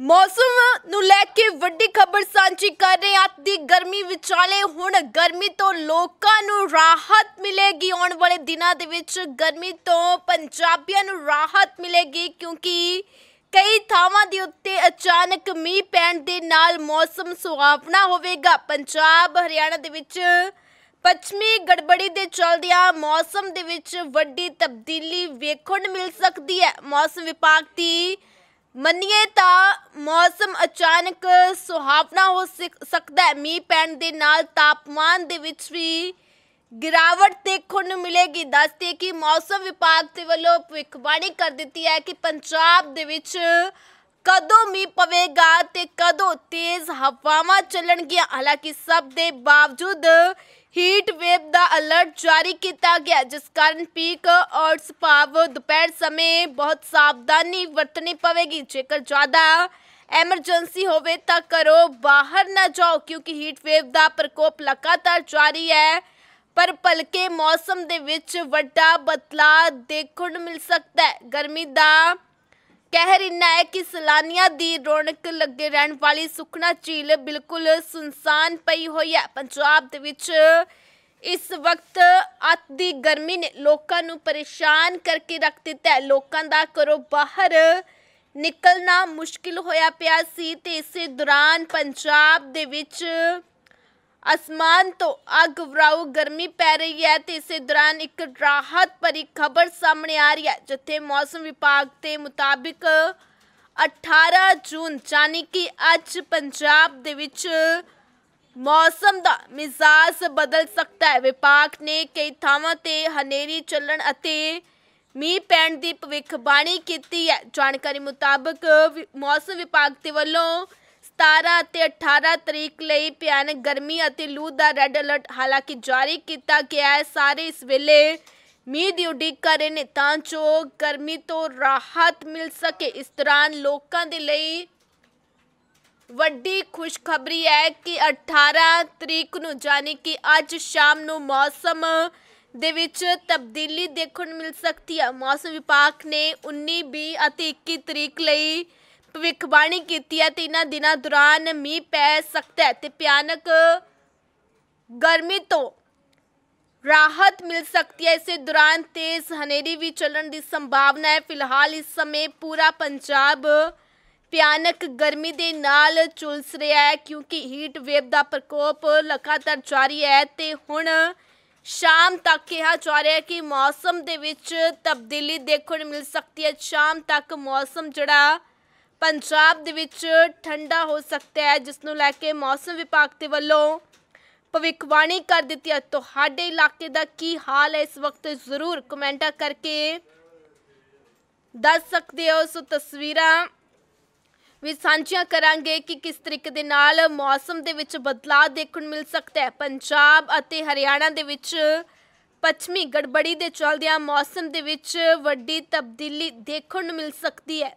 ਮੌਸਮ ਨੂੰ ਲੈ ਕੇ ਵੱਡੀ ਖਬਰ ਸਾਂਝੀ ਕਰ ਰਹੇ ਆਂ ਦੀ ਗਰਮੀ ਵਿਚਾਲੇ ਹੁਣ ਗਰਮੀ ਤੋਂ ਲੋਕਾਂ ਨੂੰ ਰਾਹਤ ਮਿਲੇਗੀ ਆਉਣ ਵਾਲੇ ਦਿਨਾਂ ਦੇ ਵਿੱਚ ਗਰਮੀ ਤੋਂ ਪੰਜਾਬੀਆਂ ਨੂੰ ਰਾਹਤ ਮਿਲੇਗੀ ਕਿਉਂਕਿ ਕਈ ਥਾਵਾਂ ਦੇ ਉੱਤੇ ਅਚਾਨਕ ਮੀਂਹ ਪੈਣ ਦੇ ਨਾਲ ਮੌਸਮ ਸੁਹਾਵਣਾ ਹੋਵੇਗਾ ਪੰਜਾਬ ਹਰਿਆਣਾ ਦੇ ਵਿੱਚ ਪੱਛਮੀ ਗੜਬੜੀ ਦੇ ਚਲਦਿਆਂ ਮੌਸਮ ਦੇ ਵਿੱਚ ਵੱਡੀ ਤਬਦੀਲੀ ਵੇਖਣ ਮਿਲ ਸਕਦੀ ਹੈ ਮੌਸਮ ਵਿਭਾਗ ਦੀ ਮੰਨਿਏ ਤਾਂ ਮੌਸਮ ਅਚਾਨਕ ਸੁਹਾਵਣਾ ਹੋ ਸਕਦਾ ਹੈ ਮੀਂਹ ਪੈਣ ਦੇ ਨਾਲ ਤਾਪਮਾਨ ਦੇ ਵਿੱਚ ਵੀ ਗਿਰਾਵਟ ਦੇਖਣ ਨੂੰ ਮਿਲੇਗੀ ਦੱਸਦੇ ਕਿ ਮੌਸਮ ਵਿਭਾਗ ਦੇ ਵੱਲੋਂ ਭਵਿੱਖਬਾਣੀ ਕਰ ਦਿੱਤੀ ਹੈ ਕਿ ਪੰਜਾਬ ਦੇ ਵਿੱਚ ਕਦੋਂ ਮੀਂਹ ਪਵੇਗਾ ਤੇ ਕਦੋਂ ਤੇਜ਼ ਹਵਾਵਾਂ ਚੱਲਣਗੀਆਂ ਹਾਲਾਂਕਿ ਸਭ ਦੇ ਬਾਵਜੂਦ ਹੀਟ ਵੇਵ ਦਾ ਅਲਰਟ ਜਾਰੀ ਕੀਤਾ ਗਿਆ ਜਿਸ ਕਾਰਨ ਪੀਕ ਔਰ ਪਾਵ ਦੁਪਹਿਰ ਸਮੇਂ ਬਹੁਤ ਸਾਵਧਾਨੀ ਵਰਤਣੀ ਪਵੇਗੀ ਜੇਕਰ ਜ਼ਿਆਦਾ ਐਮਰਜੈਂਸੀ ਹੋਵੇ ਤਾਂ ਕਰੋ ਬਾਹਰ ਨਾ ਜਾਓ ਕਿਉਂਕਿ ਹੀਟ ਵੇਵ ਦਾ ਪ੍ਰਕੋਪ ਲਗਾਤਾਰ ਜਾਰੀ ਹੈ ਪਰ ਭਲਕੇ ਮੌਸਮ ਦੇ ਵਿੱਚ ਵੱਡਾ ਬਦਲਾਅ ਦੇਖਣ ਨੂੰ ਮਿਲ ਸਕਦਾ ਹੈ ਗਰਮੀ ਦਾ ਕਹਿਰ ਇੰਨਾ ਹੈ ਕਿ ਸਲਾਨੀਆਂ ਦੀ ਰੌਣਕ ਲੱਗੇ ਰਹਿਣ ਵਾਲੀ ਸੁਖਣਾ ਝੀਲ ਬਿਲਕੁਲ ਸੁਨਸਾਨ ਪਈ ਹੋਈ ਹੈ ਪੰਜਾਬ ਦੇ ਵਿੱਚ ਇਸ ਵਕਤ ਅਤ ਦੀ ਗਰਮੀ ਨੇ ਲੋਕਾਂ ਨੂੰ ਪਰੇਸ਼ਾਨ ਕਰਕੇ ਰੱਖ ਦਿੱਤਾ ਹੈ ਲੋਕਾਂ ਦਾ ਕਰੋ ਬਾਹਰ ਨਿਕਲਣਾ ਮੁਸ਼ਕਿਲ ਹੋਇਆ ਪਿਆ ਸੀ ਤੇ ਇਸੇ ਦੌਰਾਨ ਪੰਜਾਬ ਦੇ ਵਿੱਚ ਅਸਮਾਨ ਤੋਂ ਅੱਗ ਵਰਾਉ ਗਰਮੀ ਪੈ ਰਹੀ ਹੈ ਤੇ ਇਸੇ ਦੌਰਾਨ ਇੱਕ ਰਾਹਤ ਭਰੀ ਖਬਰ ਸਾਹਮਣੇ ਆ ਰਹੀ ਹੈ ਜਿੱਥੇ ਮੌਸਮ ਵਿਭਾਗ ਦੇ ਮੁਤਾਬਿਕ 18 ਜੂਨ ਯਾਨੀ ਕਿ ਅੱਜ ਪੰਜਾਬ ਦੇ ਵਿੱਚ ਮੌਸਮ ਦਾ ਮਿਜ਼ਾਜ ਬਦਲ ਸਕਦਾ ਹੈ ਵਿਭਾਗ ਨੇ ਕਈ ਥਾਵਾਂ ਤੇ ਹਨੇਰੀ ਚੱਲਣ ਅਤੇ ਮੀਂਹ ਪੈਣ ਦੀ ਭਵਿੱਖਬਾਣੀ ਕੀਤੀ ਹੈ ਜਾਣਕਾਰੀ ਮੁਤਾਬਕ ਮੌਸਮ ਵਿਭਾਗ ਦੇ ਵੱਲੋਂ 17 ਅਤੇ 18 ਤਰੀਕ ਲਈ ਪਿਆਨ ਗਰਮੀ ਅਤੇ ਲੂ ਦਾ ਰੈੱਡ ਅਲਰਟ ਹਾਲਾਂਕਿ ਜਾਰੀ ਕੀਤਾ ਗਿਆ ਹੈ ਸਾਰੇ ਇਸ ਵੇਲੇ ਮੀਂਹ ਦੀ ਉਡੀਕ ਕਰ ਰਹੇ ਨੇ ਤਾਂ ਜੋ ਗਰਮੀ ਤੋਂ ਰਾਹਤ ਮਿਲ ਸਕੇ ਇਸ ਦੌਰਾਨ ਲੋਕਾਂ ਦੇ ਲਈ ਵੱਡੀ ਖੁਸ਼ਖਬਰੀ ਹੈ ਕਿ 18 ਤਰੀਕ ਨੂੰ ਜਾਨੀ ਕਿ ਅੱਜ ਸ਼ਾਮ ਨੂੰ ਮੌਸਮ ਦੇ ਵਿੱਚ ਤਬਦੀਲੀ ਦੇਖਣ ਮਿਲ ਸਕਦੀ ਹੈ ਮੌਸਮ ਵਿਭਾਗ ਨੇ 19 20 ਅਤੇ 21 ਤਰੀਕ ਲਈ ਭਵਿੱਖਬਾਣੀ ਕੀਤੀ ਹੈ ਤੇ ਇਹਨਾਂ ਦਿਨਾਂ ਦੌਰਾਨ ਮੀਂਹ ਪੈ ਸਕਦਾ ਹੈ ਤੇ ਭਿਆਨਕ ਗਰਮੀ ਤੋਂ ਰਾਹਤ ਮਿਲ ਸਕਦੀ ਹੈ ਇਸੇ ਦੌਰਾਨ ਤੇਜ਼ ਹਨੇਰੀ ਵੀ ਚੱਲਣ ਦੀ ਸੰਭਾਵਨਾ ਹੈ ਫਿਲਹਾਲ ਇਸ ਸਮੇਂ ਪੂਰਾ ਪੰਜਾਬ ਭਿਆਨਕ ਗਰਮੀ ਦੇ ਨਾਲ ਚੁਲਸ ਰਿਹਾ ਹੈ ਕਿਉਂਕਿ ਹੀਟ ਵੇਵ ਦਾ ਪ੍ਰਕੋਪ ਲਗਾਤਾਰ ਜਾਰੀ ਹੈ ਤੇ ਹੁਣ ਸ਼ਾਮ ਤੱਕ ਕਿਹਾ ਜਾ ਰਿਹਾ ਕਿ ਮੌਸਮ ਦੇ ਵਿੱਚ ਤਬਦੀਲੀ ਦੇਖਣ ਮਿਲ ਸਕਦੀ ਹੈ ਸ਼ਾਮ ਤੱਕ ਮੌਸਮ ਜਿਹੜਾ ਪੰਜਾਬ ਦੇ ਵਿੱਚ ਠੰਡਾ ਹੋ ਸਕਦਾ ਹੈ ਜਿਸ ਨੂੰ ਲੈ ਕੇ ਮੌਸਮ ਵਿਭਾਗ ਦੇ ਵੱਲੋਂ ਭਵਿੱਖਬਾਣੀ ਕਰ ਦਿੱਤੀ ਹੈ ਤੁਹਾਡੇ ਇਲਾਕੇ ਦਾ ਕੀ ਹਾਲ ਹੈ ਇਸ ਵਕਤ ਜ਼ਰੂਰ ਕਮੈਂਟਾ ਕਰਕੇ ਦੱਸ ਸਕਦੇ ਹੋ ਸੋ ਤਸਵੀਰਾਂ ਵੀ ਸਾਂਝੀਆਂ ਕਰਾਂਗੇ ਕਿ ਕਿਸ ਤਰੀਕੇ ਦੇ ਨਾਲ ਮੌਸਮ ਦੇ ਵਿੱਚ ਬਦਲਾਅ ਦੇਖਣ ਨੂੰ ਮਿਲ ਸਕਦਾ ਹੈ ਪੰਜਾਬ ਅਤੇ ਹਰਿਆਣਾ ਦੇ ਵਿੱਚ ਪੱਛਮੀ ਗੜਬੜੀ ਦੇ ਚਲਦਿਆਂ ਮੌਸਮ ਦੇ ਵਿੱਚ ਵੱਡੀ ਤਬਦੀਲੀ ਦੇਖਣ ਨੂੰ ਮਿਲ ਸਕਦੀ ਹੈ